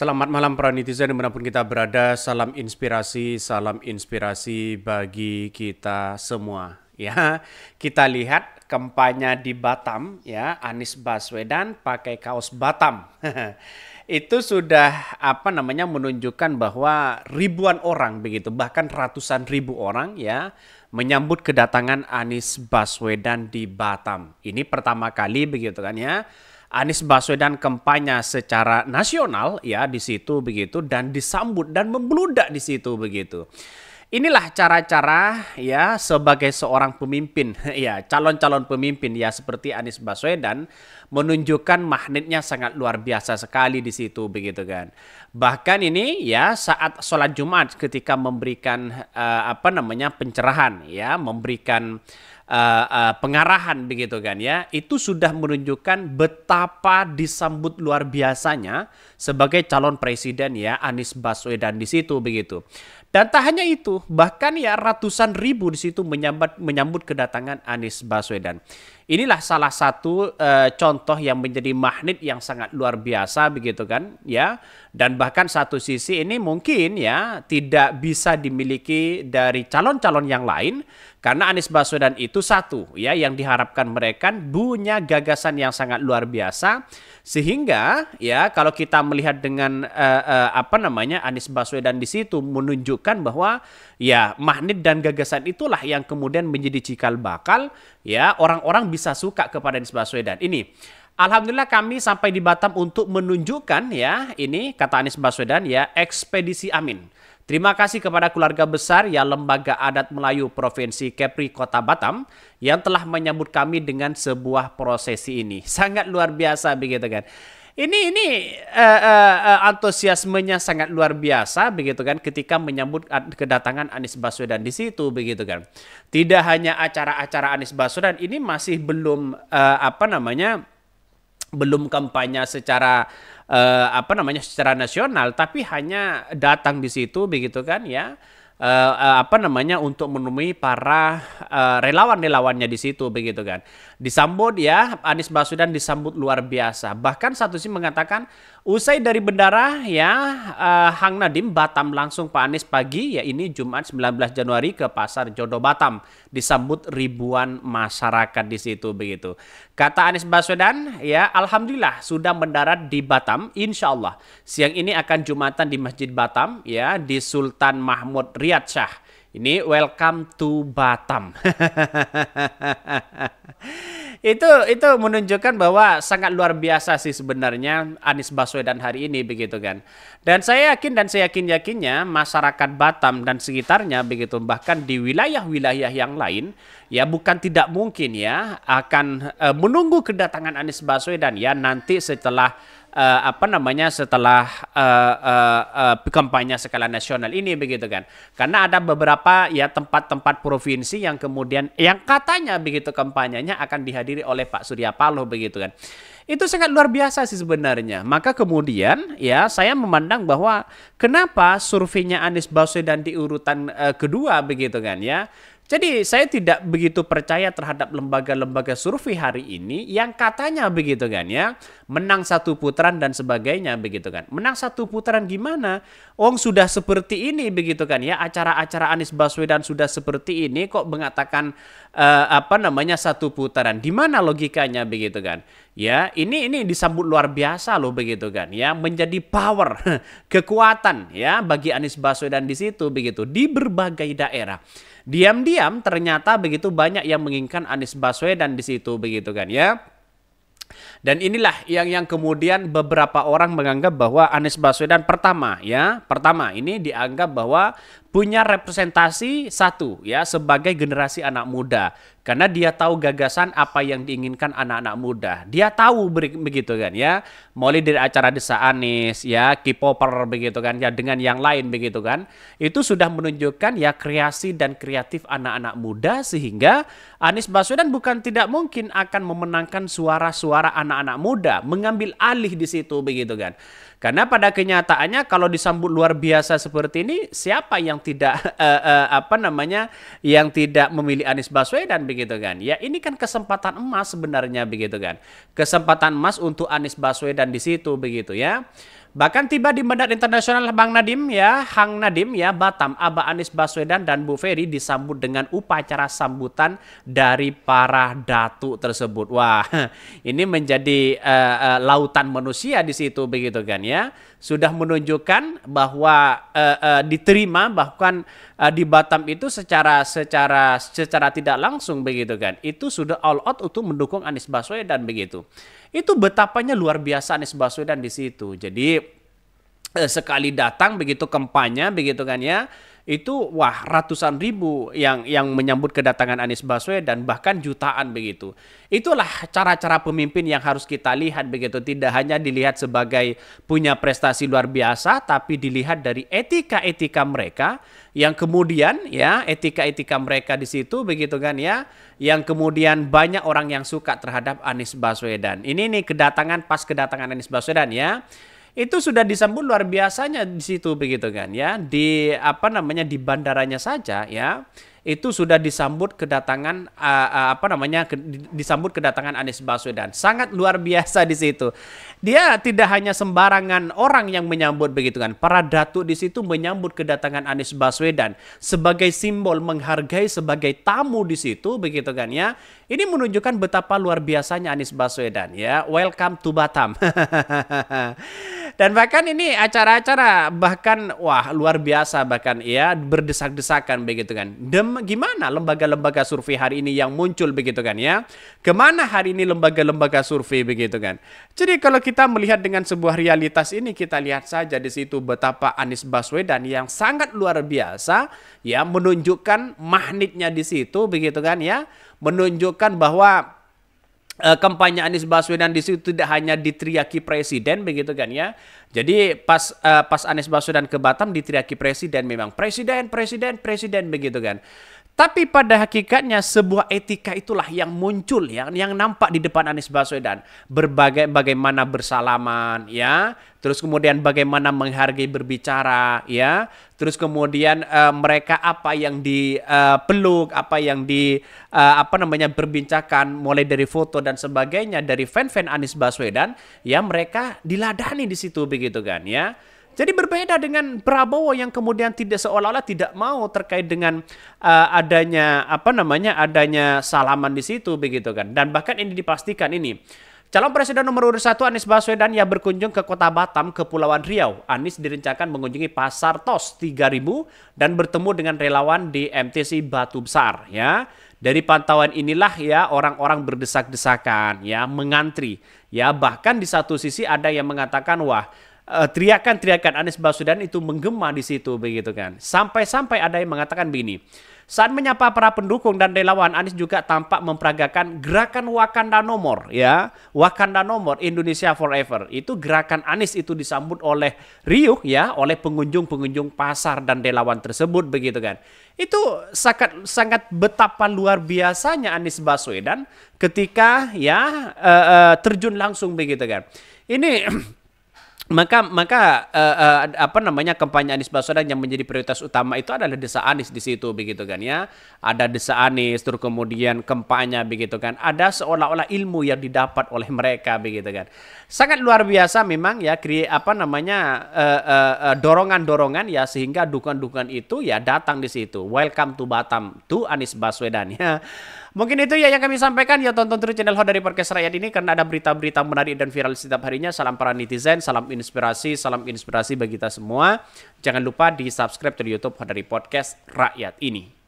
Selamat malam para netizen dimanapun kita berada. Salam inspirasi, salam inspirasi bagi kita semua. Ya, kita lihat kampanye di Batam ya, Anies Baswedan pakai kaos Batam. Itu sudah apa namanya menunjukkan bahwa ribuan orang begitu, bahkan ratusan ribu orang ya menyambut kedatangan Anies Baswedan di Batam. Ini pertama kali begitu kan ya Anies Baswedan kampanye secara nasional ya di situ begitu dan disambut dan membludak di situ begitu. Inilah cara-cara ya sebagai seorang pemimpin ya calon-calon pemimpin ya seperti Anies Baswedan menunjukkan magnetnya sangat luar biasa sekali di situ begitu kan. Bahkan ini ya saat sholat Jumat ketika memberikan uh, apa namanya pencerahan ya memberikan uh, uh, pengarahan begitu kan ya, itu sudah menunjukkan betapa disambut luar biasanya sebagai calon presiden ya Anies Baswedan di situ begitu. Dan tak hanya itu, bahkan ya ratusan ribu di situ menyambut menyambut kedatangan Anies Baswedan. Inilah salah satu e, contoh yang menjadi magnet yang sangat luar biasa begitu kan ya. Dan bahkan satu sisi ini mungkin ya tidak bisa dimiliki dari calon-calon yang lain karena Anies Baswedan itu satu ya yang diharapkan mereka punya gagasan yang sangat luar biasa sehingga ya kalau kita melihat dengan uh, uh, apa namanya Anies Baswedan di situ menunjukkan bahwa ya magnet dan gagasan itulah yang kemudian menjadi cikal bakal ya orang-orang bisa suka kepada Anies Baswedan. Ini Alhamdulillah kami sampai di Batam untuk menunjukkan ya ini kata Anies Baswedan ya ekspedisi Amin. Terima kasih kepada keluarga besar ya Lembaga Adat Melayu Provinsi Kepri Kota Batam yang telah menyambut kami dengan sebuah prosesi ini. Sangat luar biasa begitu kan ini ini uh, uh, uh, antusiasmenya sangat luar biasa begitu kan ketika menyambut kedatangan Anies Baswedan di situ begitu kan. Tidak hanya acara-acara Anies Baswedan ini masih belum uh, apa namanya belum kampanye secara uh, apa namanya secara nasional tapi hanya datang di situ begitu kan ya uh, apa namanya untuk menemui para uh, relawan-relawannya di situ begitu kan. Disambut ya Anies Baswedan disambut luar biasa. Bahkan satu sih mengatakan Usai dari bendara ya eh, Hang Nadim Batam langsung Pak Anies pagi ya ini Jumat 19 Januari ke Pasar Jodoh Batam disambut ribuan masyarakat di situ begitu. Kata Anies Baswedan ya alhamdulillah sudah mendarat di Batam insya Allah siang ini akan jumatan di Masjid Batam ya di Sultan Mahmud Riyad Shah Ini welcome to Batam. itu itu menunjukkan bahwa sangat luar biasa sih sebenarnya Anies Baswedan hari ini begitu kan. Dan saya yakin dan saya yakin yakinnya masyarakat Batam dan sekitarnya begitu bahkan di wilayah-wilayah yang lain ya bukan tidak mungkin ya akan e, menunggu kedatangan Anies Baswedan ya nanti setelah uh, apa namanya setelah uh, uh, uh, kampanye skala nasional ini begitu kan karena ada beberapa ya tempat-tempat provinsi yang kemudian yang katanya begitu kampanyenya akan dihadiri oleh Pak Surya Paloh begitu kan itu sangat luar biasa sih sebenarnya maka kemudian ya saya memandang bahwa kenapa surveinya Anies Baswedan di urutan uh, kedua begitu kan ya jadi saya tidak begitu percaya terhadap lembaga-lembaga survei hari ini yang katanya begitu kan ya. Menang satu putaran dan sebagainya begitu kan. Menang satu putaran gimana? Wong sudah seperti ini begitu kan ya. Acara-acara Anies Baswedan sudah seperti ini kok mengatakan uh, apa namanya satu putaran. Di mana logikanya begitu kan? Ya, ini ini disambut luar biasa loh begitu kan. Ya, menjadi power, kekuatan ya bagi Anies Baswedan di situ begitu di berbagai daerah. Diam-diam ternyata begitu banyak yang menginginkan Anies Baswedan di situ begitu kan ya. Dan inilah yang yang kemudian beberapa orang menganggap bahwa Anies Baswedan pertama ya, pertama ini dianggap bahwa punya representasi satu ya sebagai generasi anak muda karena dia tahu gagasan apa yang diinginkan anak-anak muda dia tahu begitu kan ya mulai dari acara desa Anis ya kipoper begitu kan ya dengan yang lain begitu kan itu sudah menunjukkan ya kreasi dan kreatif anak-anak muda sehingga Anis Baswedan bukan tidak mungkin akan memenangkan suara-suara anak-anak muda mengambil alih di situ begitu kan karena pada kenyataannya kalau disambut luar biasa seperti ini, siapa yang tidak uh, uh, apa namanya yang tidak memilih Anies Baswedan begitu kan? Ya ini kan kesempatan emas sebenarnya begitu kan. Kesempatan emas untuk Anies Baswedan di situ begitu ya. Bahkan tiba di Medan Internasional Bang Nadim ya, Hang Nadim ya, Batam, Aba Anis Baswedan dan Bu Ferry disambut dengan upacara sambutan dari para datu tersebut. Wah, ini menjadi uh, uh, lautan manusia di situ begitu kan ya. Sudah menunjukkan bahwa uh, uh, diterima bahkan uh, di Batam itu secara secara secara tidak langsung begitu kan. Itu sudah all out untuk mendukung Anis Baswedan begitu. Itu betapanya luar biasa Anies Baswedan di situ. Jadi Eh, sekali datang begitu kampanye begitu kan ya itu wah ratusan ribu yang yang menyambut kedatangan Anies Baswedan bahkan jutaan begitu. Itulah cara-cara pemimpin yang harus kita lihat begitu tidak hanya dilihat sebagai punya prestasi luar biasa tapi dilihat dari etika-etika mereka yang kemudian ya etika-etika mereka di situ begitu kan ya yang kemudian banyak orang yang suka terhadap Anies Baswedan. Ini nih kedatangan pas kedatangan Anies Baswedan ya itu sudah disambut luar biasanya di situ begitu kan ya di apa namanya di bandaranya saja ya itu sudah disambut kedatangan uh, uh, apa namanya ke, disambut kedatangan Anies Baswedan. Sangat luar biasa di situ. Dia tidak hanya sembarangan orang yang menyambut begitu kan. Para datu di situ menyambut kedatangan Anies Baswedan sebagai simbol menghargai sebagai tamu di situ begitu kan ya. Ini menunjukkan betapa luar biasanya Anies Baswedan ya. Welcome to Batam. Dan bahkan ini acara-acara bahkan wah luar biasa bahkan ya berdesak-desakan begitu kan. Dem gimana lembaga-lembaga survei hari ini yang muncul begitu kan ya? Kemana hari ini lembaga-lembaga survei begitu kan? Jadi kalau kita melihat dengan sebuah realitas ini kita lihat saja di situ betapa Anies Baswedan yang sangat luar biasa ya menunjukkan magnetnya di situ begitu kan ya menunjukkan bahwa Eh, kampanye Anies Baswedan di situ tidak hanya diteriaki presiden begitu kan ya. Jadi pas uh, pas Anies Baswedan ke Batam diteriaki presiden memang presiden presiden presiden begitu kan. Tapi pada hakikatnya sebuah etika itulah yang muncul ya, yang nampak di depan Anies Baswedan. Berbagai bagaimana bersalaman ya, terus kemudian bagaimana menghargai berbicara ya, terus kemudian uh, mereka apa yang dipeluk, eh, uh, apa yang di uh, apa namanya berbincangkan mulai dari foto dan sebagainya dari fan-fan Anies Baswedan ya mereka diladani di situ begitu kan ya. Jadi berbeda dengan Prabowo yang kemudian tidak seolah-olah tidak mau terkait dengan uh, adanya apa namanya adanya salaman di situ begitu kan. Dan bahkan ini dipastikan ini Calon Presiden nomor urut satu Anies Baswedan yang berkunjung ke kota Batam, Kepulauan Riau. Anies direncanakan mengunjungi Pasar Tos 3000 dan bertemu dengan relawan di MTC Batu Besar. Ya. Dari pantauan inilah ya orang-orang berdesak-desakan, ya mengantri. Ya bahkan di satu sisi ada yang mengatakan, wah Eh, teriakan-teriakan Anies Baswedan itu menggema di situ begitu kan. Sampai-sampai ada yang mengatakan begini. Saat menyapa para pendukung dan relawan, Anies juga tampak memperagakan gerakan Wakanda Nomor ya. Wakanda Nomor Indonesia Forever. Itu gerakan Anies itu disambut oleh riuh ya, oleh pengunjung-pengunjung pasar dan relawan tersebut begitu kan. Itu sangat sangat betapa luar biasanya Anies Baswedan ketika ya eh, eh, terjun langsung begitu kan. Ini maka maka uh, uh, apa namanya kampanye Anies Baswedan yang menjadi prioritas utama itu adalah desa Anies di situ begitu kan ya ada desa Anies terus kemudian kampanye begitu kan ada seolah-olah ilmu yang didapat oleh mereka begitu kan sangat luar biasa memang ya kri apa namanya eh, dorongan-dorongan uh, uh, dorongan ya sehingga dukungan-dukungan itu ya datang di situ welcome to Batam to Anies Baswedan ya Mungkin itu ya yang kami sampaikan. Ya tonton terus channel Hot dari Podcast Rakyat ini karena ada berita-berita menarik dan viral setiap harinya. Salam para netizen, salam inspirasi, salam inspirasi bagi kita semua. Jangan lupa di subscribe di YouTube Hot dari Podcast Rakyat ini.